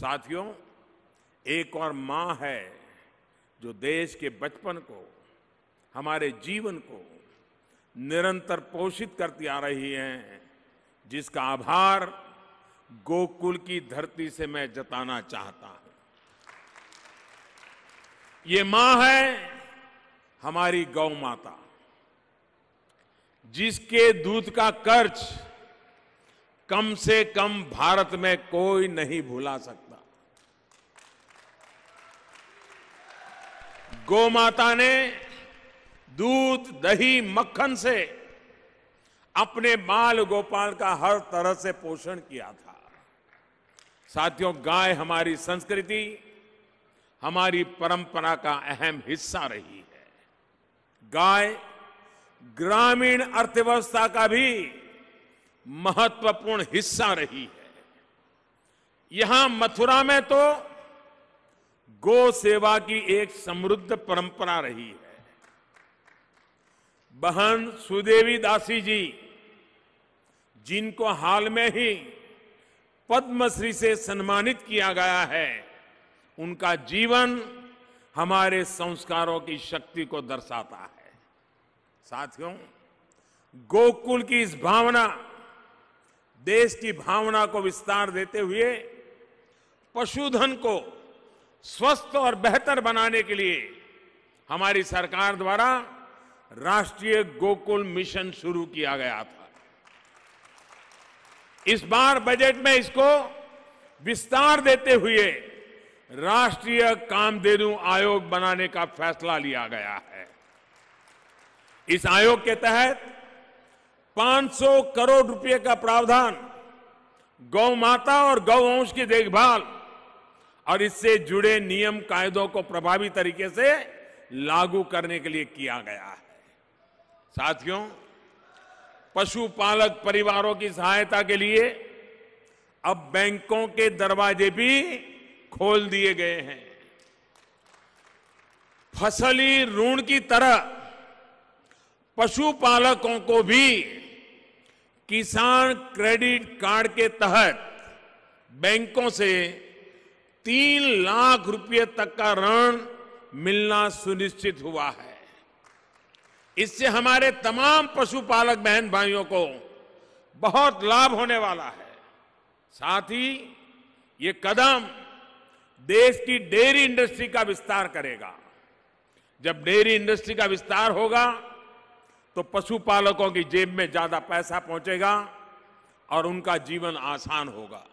साथियों एक और माँ है जो देश के बचपन को हमारे जीवन को निरंतर पोषित करती आ रही हैं जिसका आभार गोकुल की धरती से मैं जताना चाहता हूं ये मां है हमारी गौ माता जिसके दूध का खर्च कम से कम भारत में कोई नहीं भुला सकता गोमाता ने दूध दही मक्खन से अपने बाल गोपाल का हर तरह से पोषण किया था साथियों गाय हमारी संस्कृति हमारी परंपरा का अहम हिस्सा रही है गाय ग्रामीण अर्थव्यवस्था का भी महत्वपूर्ण हिस्सा रही है यहां मथुरा में तो गो सेवा की एक समृद्ध परंपरा रही है बहन सुदेवी दासी जी जिनको हाल में ही पद्मश्री से सम्मानित किया गया है उनका जीवन हमारे संस्कारों की शक्ति को दर्शाता है साथियों गोकुल की इस भावना देश की भावना को विस्तार देते हुए पशुधन को स्वस्थ और बेहतर बनाने के लिए हमारी सरकार द्वारा राष्ट्रीय गोकुल मिशन शुरू किया गया था इस बार बजट में इसको विस्तार देते हुए राष्ट्रीय कामधेनु आयोग बनाने का फैसला लिया गया है इस आयोग के तहत 500 करोड़ रुपए का प्रावधान गौ माता और गौवंश की देखभाल और इससे जुड़े नियम कायदों को प्रभावी तरीके से लागू करने के लिए किया गया है साथियों पशुपालक परिवारों की सहायता के लिए अब बैंकों के दरवाजे भी खोल दिए गए हैं फसली ऋण की तरह पशुपालकों को भी किसान क्रेडिट कार्ड के तहत बैंकों से तीन लाख रुपए तक का ऋण मिलना सुनिश्चित हुआ है इससे हमारे तमाम पशुपालक बहन भाइयों को बहुत लाभ होने वाला है साथ ही ये कदम देश की डेयरी इंडस्ट्री का विस्तार करेगा जब डेयरी इंडस्ट्री का विस्तार होगा तो पशुपालकों की जेब में ज्यादा पैसा पहुंचेगा और उनका जीवन आसान होगा